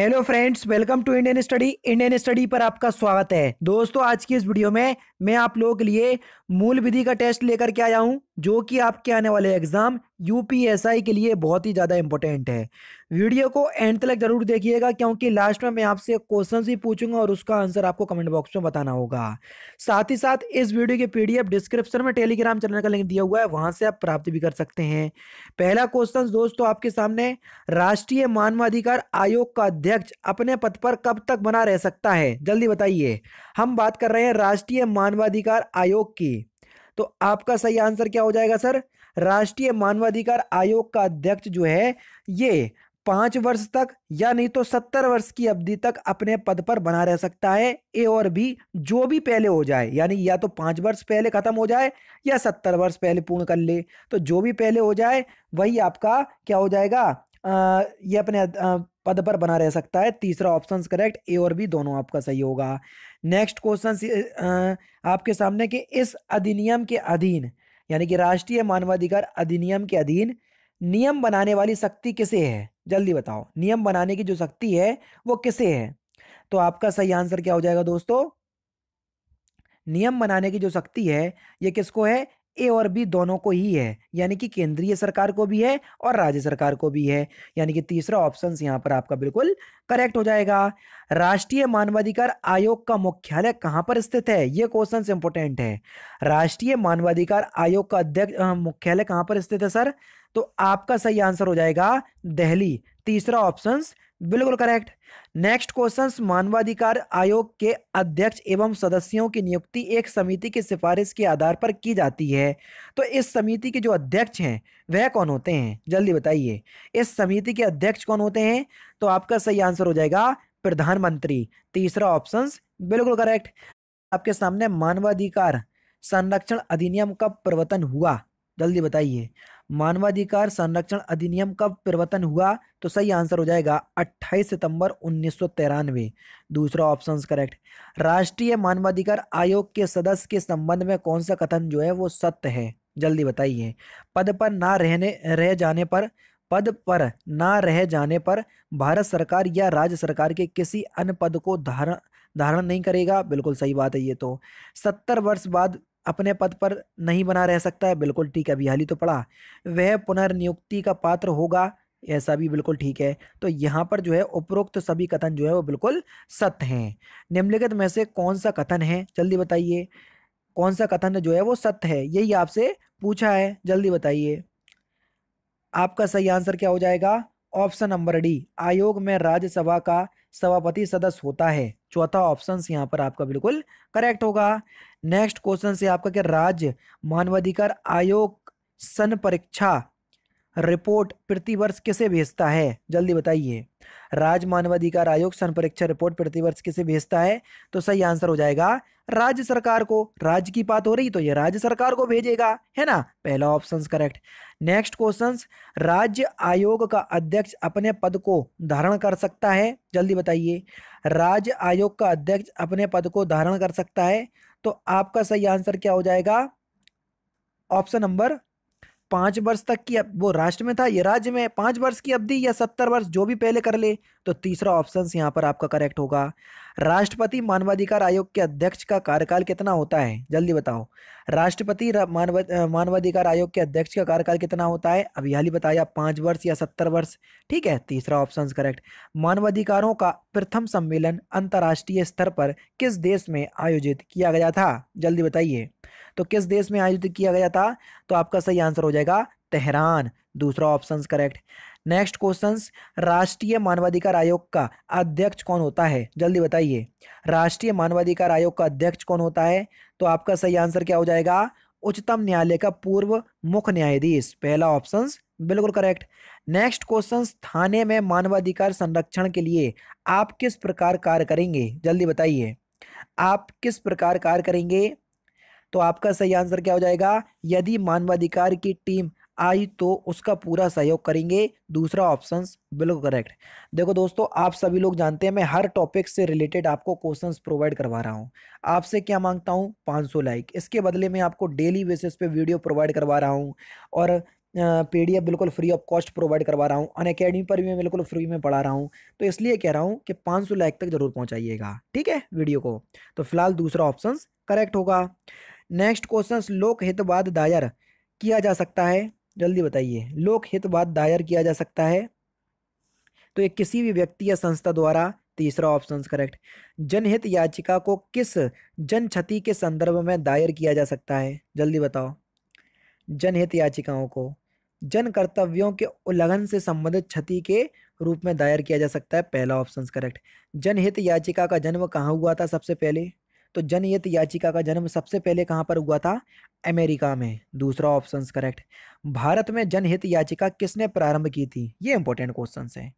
hello friends welcome to Indian study Indian study पर आपका स्वागत है दोस्तों आज की इस वीडियो में मैं आप लोगों के लिए मूल विधि का टेस्ट लेकर के आया हूँ जो कि आपके आने वाले एग्ज़ाम यूपीएसआई के लिए बहुत ही ज़्यादा इंपॉर्टेंट है वीडियो को एंड तक ज़रूर देखिएगा क्योंकि लास्ट में मैं आपसे क्वेश्चन भी पूछूंगा और उसका आंसर आपको कमेंट बॉक्स में बताना होगा साथ ही साथ इस वीडियो के पीडीएफ डिस्क्रिप्शन में टेलीग्राम चैनल का लिंक दिया हुआ है वहाँ से आप प्राप्त भी कर सकते हैं पहला क्वेश्चन दोस्तों आपके सामने राष्ट्रीय मानवाधिकार आयोग का अध्यक्ष अपने पद पर कब तक बना रह सकता है जल्दी बताइए हम बात कर रहे हैं राष्ट्रीय मानवाधिकार आयोग की तो आपका सही आंसर क्या हो जाएगा सर राष्ट्रीय मानवाधिकार आयोग का अध्यक्ष जो है ये पांच वर्ष तक या नहीं तो सत्तर वर्ष की अवधि तक अपने पद पर बना रह सकता है ए और बी जो भी पहले हो जाए यानी या तो पांच वर्ष पहले खत्म हो जाए या सत्तर वर्ष पहले पूर्ण कर ले तो जो भी पहले हो जाए वही आपका क्या हो जाएगा ये अपने पद पर बना रह सकता है तीसरा ऑप्शन करेक्ट ए और बी दोनों आपका सही होगा नेक्स्ट क्वेश्चन आपके सामने कि इस अधिनियम के अधीन यानी कि राष्ट्रीय मानवाधिकार अधिनियम के अधीन नियम बनाने वाली शक्ति किसे है जल्दी बताओ नियम बनाने की जो शक्ति है वो किसे है तो आपका सही आंसर क्या हो जाएगा दोस्तों नियम बनाने की जो शक्ति है ये किसको है ए और बी दोनों को ही है यानी कि केंद्रीय सरकार को भी है और राज्य सरकार को भी है यानी कि तीसरा ऑप्शन यहाँ पर आपका बिल्कुल करेक्ट हो जाएगा राष्ट्रीय मानवाधिकार आयोग का मुख्यालय कहाँ पर स्थित है ये क्वेश्चन इंपोर्टेंट है राष्ट्रीय मानवाधिकार आयोग का अध्यक्ष मुख्यालय कहाँ पर स्थित है सर तो आपका सही आंसर हो जाएगा दहली तीसरा ऑप्शन बिल्कुल करेक्ट नेक्स्ट क्वेश्चन मानवाधिकार आयोग के अध्यक्ष एवं सदस्यों की नियुक्ति एक समिति की सिफारिश के आधार पर की जाती है तो इस समिति के जो अध्यक्ष हैं वह कौन होते हैं जल्दी बताइए इस समिति के अध्यक्ष कौन होते हैं तो आपका सही आंसर हो जाएगा प्रधानमंत्री तीसरा ऑप्शन बिल्कुल करेक्ट आपके सामने मानवाधिकार संरक्षण अधिनियम का प्रवर्तन हुआ जल्दी बताइए मानवाधिकार संरक्षण अधिनियम कब परिवर्तन हुआ तो सही आंसर हो जाएगा 28 सितंबर उन्नीस दूसरा ऑप्शन करेक्ट राष्ट्रीय मानवाधिकार आयोग के सदस्य के संबंध में कौन सा कथन जो है वो सत्य है जल्दी बताइए पद पर ना रहने रह जाने पर पद पर ना रह जाने पर भारत सरकार या राज्य सरकार के किसी अन्य पद को धारण धारण नहीं करेगा बिल्कुल सही बात है ये तो सत्तर वर्ष बाद अपने पद पर नहीं बना रह सकता है बिल्कुल ठीक है अभी हाल ही तो पढ़ा वह पुनर्नियुक्ति का पात्र होगा ऐसा भी बिल्कुल ठीक है तो यहाँ पर जो है उपरोक्त तो सभी कथन जो है वो बिल्कुल सत्य हैं निम्नलिखित में से कौन सा कथन है जल्दी बताइए कौन सा कथन जो है वो सत्य है यही आपसे पूछा है जल्दी बताइए आपका सही आंसर क्या हो जाएगा ऑप्शन नंबर डी आयोग में राज्यसभा का सभापति सदस्य होता है चौथा ऑप्शन यहाँ पर आपका बिल्कुल करेक्ट होगा नेक्स्ट क्वेश्चन से आपका क्या राज्य मानवाधिकार आयोग सन परीक्षा रिपोर्ट प्रतिवर्ष किसे भेजता है जल्दी बताइए राज्य मानवाधिकार आयोग सन परीक्षा रिपोर्ट प्रतिवर्ष किसे भेजता है तो सही आंसर हो जाएगा राज्य सरकार को राज्य की बात हो रही तो ये राज्य सरकार को भेजेगा है ना पहला ऑप्शन करेक्ट नेक्स्ट क्वेश्चन राज्य आयोग का अध्यक्ष अपने पद को धारण कर सकता है जल्दी बताइए राज्य आयोग का अध्यक्ष अपने पद को धारण कर सकता है तो आपका सही आंसर क्या हो जाएगा ऑप्शन नंबर पांच वर्ष तक की वो राष्ट्र में था ये राज्य में पांच वर्ष की अवधि या सत्तर वर्ष जो भी पहले कर ले तो तीसरा ऑप्शन यहां पर आपका करेक्ट होगा राष्ट्रपति मानवाधिकार आयोग के अध्यक्ष का कार्यकाल कितना होता है जल्दी बताओ राष्ट्रपति मानवाधिकार आयोग के अध्यक्ष का कार्यकाल कितना होता है अभी हाल ही बताया पाँच वर्ष या सत्तर वर्ष ठीक है तीसरा ऑप्शन करेक्ट मानवाधिकारों का प्रथम सम्मेलन अंतर्राष्ट्रीय स्तर पर किस देश में आयोजित किया गया था जल्दी बताइए तो किस देश में आयोजित किया गया था तो आपका सही आंसर हो जाएगा तेहरान दूसरा ऑप्शन करेक्ट नेक्स्ट क्वेश्चन राष्ट्रीय मानवाधिकार आयोग का अध्यक्ष कौन होता है जल्दी बताइए राष्ट्रीय मानवाधिकार आयोग का अध्यक्ष कौन होता है तो आपका सही आंसर क्या हो जाएगा उच्चतम न्यायालय का पूर्व मुख्य न्यायाधीश पहला ऑप्शन बिल्कुल करेक्ट नेक्स्ट क्वेश्चन थाने में मानवाधिकार संरक्षण के लिए आप किस प्रकार कार्य करेंगे जल्दी बताइए आप किस प्रकार कार्य करेंगे तो आपका सही आंसर क्या हो जाएगा यदि मानवाधिकार की टीम आई तो उसका पूरा सहयोग करेंगे दूसरा ऑप्शन बिल्कुल करेक्ट देखो दोस्तों आप सभी लोग जानते हैं मैं हर टॉपिक से रिलेटेड आपको क्वेश्चंस प्रोवाइड करवा रहा हूँ आपसे क्या मांगता हूँ 500 लाइक इसके बदले में आपको डेली बेसिस पे वीडियो प्रोवाइड करवा रहा हूँ और पी बिल्कुल फ्री ऑफ कॉस्ट प्रोवाइड करवा रहा हूँ अन पर भी मैं बिल्कुल फ्री में पढ़ा रहा हूँ तो इसलिए कह रहा हूँ कि पाँच लाइक तक जरूर पहुँचाइएगा ठीक है वीडियो को तो फिलहाल दूसरा ऑप्शन करेक्ट होगा नेक्स्ट क्वेश्चन लोक हितवाद दायर किया जा सकता है जल्दी बताइए लोक हितवाद दायर किया जा सकता है तो ये किसी भी व्यक्ति या संस्था द्वारा तीसरा ऑप्शन करेक्ट जनहित याचिका को किस जन क्षति के संदर्भ में दायर किया जा सकता है जल्दी बताओ जनहित याचिकाओं को जन कर्तव्यों के उल्लंघन से संबंधित क्षति के रूप में दायर किया जा सकता है पहला ऑप्शन करेक्ट जनहित याचिका का जन्म कहाँ हुआ था सबसे पहले तो जनहित याचिका का जन्म सबसे पहले कहाँ पर हुआ था अमेरिका में दूसरा ऑप्शन करेक्ट भारत में जनहित याचिका किसने प्रारंभ की थी ये इंपॉर्टेंट क्वेश्चन है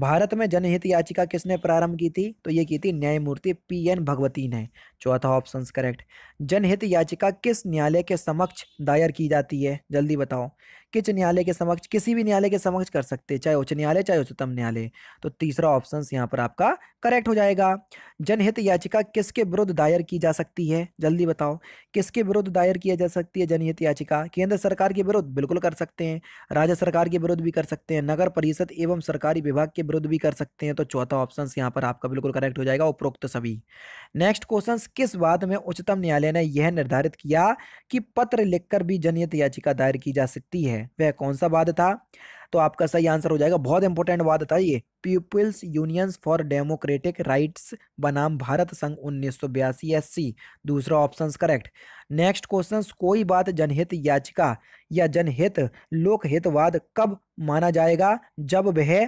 भारत में जनहित याचिका किसने प्रारंभ की थी तो ये की थी न्यायमूर्ति पी एन भगवती ने चौथा ऑप्शन करेक्ट जनहित याचिका किस न्यायालय के समक्ष दायर की जाती है जल्दी बताओ किस न्यायालय के समक्ष किसी भी न्यायालय के समक्ष कर सकते हैं चाहे उच्च न्यायालय चाहे उच्चतम न्यायालय तो तीसरा ऑप्शन यहाँ पर आपका करेक्ट हो जाएगा जनहित याचिका किसके विरुद्ध दायर की जा सकती है जल्दी बताओ किसके विरुद्ध दायर किया जा सकती है जनहित याचिका केंद्र सरकार के विरुद्ध बिल्कुल कर सकते हैं राज्य सरकार के विरुद्ध भी कर सकते हैं नगर परिषद एवं सरकारी विभाग के विरुद्ध भी कर सकते हैं तो चौथा ऑप्शन यहाँ पर आपका बिल्कुल करेक्ट हो जाएगा उपरोक्त सभी नेक्स्ट क्वेश्चन किस बात में उच्चतम न्यायालय ने यह निर्धारित किया कि पत्र लिखकर भी जनहित याचिका दायर की जा सकती है वह कौन सा वाद था तो आपका सही आंसर हो जाएगा बहुत इंपॉर्टेंट बात था ये people's unions for democratic rights बनाम भारत संघ उन्नीस सौ बयासी एस सी दूसरा ऑप्शन करेक्ट नेक्स्ट क्वेश्चन कोई बात जनहित याचिका या जनहित लोकहितवाद कब माना जाएगा जब वह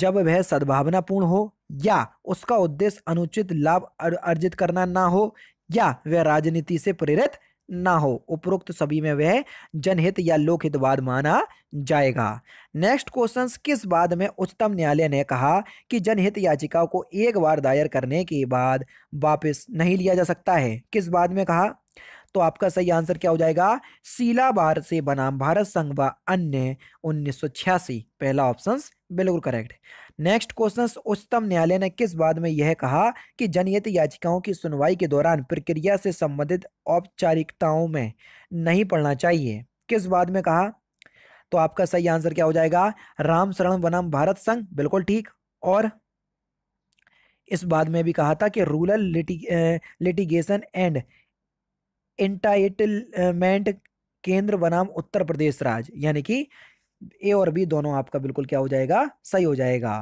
जब वह सद्भावनापूर्ण हो या उसका उद्देश्य अनुचित लाभ अर्जित करना ना हो या वह राजनीति से प्रेरित ना हो उपरोक्त सभी में वह जनहित या लोकहितवाद माना जाएगा नेक्स्ट क्वेश्चन किस बाद में उच्चतम न्यायालय ने कहा कि जनहित याचिका को एक बार दायर करने के बाद वापस नहीं लिया जा सकता है किस बाद में कहा तो आपका सही आंसर क्या हो जाएगा सीला बार से बनाम भारत संघ व अन्य उन्नीस पहला ऑप्शन बिल्कुल करेक्ट नेक्स्ट क्वेश्चन उच्चतम न्यायालय ने किस बात में यह कहा कि जनहित याचिकाओं की सुनवाई के दौरान प्रक्रिया से संबंधित औपचारिकताओं में नहीं पढ़ना चाहिए किस बाद में कहा तो आपका सही आंसर क्या हो जाएगा राम शरण बनाम भारत संघ बिल्कुल ठीक और इस बात में भी कहा था कि rural litig, litigation and entitlement Kendra बनाम उत्तर प्रदेश राज्य यानी कि ए और बी दोनों आपका बिल्कुल क्या हो जाएगा सही हो जाएगा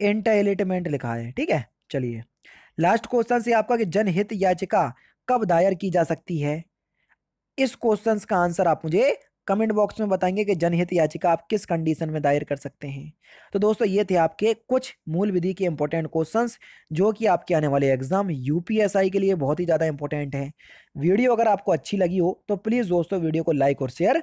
एंटाइलिटमेंट लिखा है ठीक है चलिए लास्ट क्वेश्चन से आपका कि जनहित याचिका कब दायर की जा सकती है इस क्वेश्चन का आंसर आप मुझे कमेंट बॉक्स में बताएंगे कि जनहित याचिका आप किस कंडीशन में दायर कर सकते हैं तो दोस्तों ये थे आपके कुछ मूल विधि के इंपॉर्टेंट क्वेश्चंस जो कि आपके आने वाले एग्जाम यूपीएसआई के लिए बहुत ही ज़्यादा इंपॉर्टेंट हैं वीडियो अगर आपको अच्छी लगी हो तो प्लीज़ दोस्तों वीडियो को लाइक और शेयर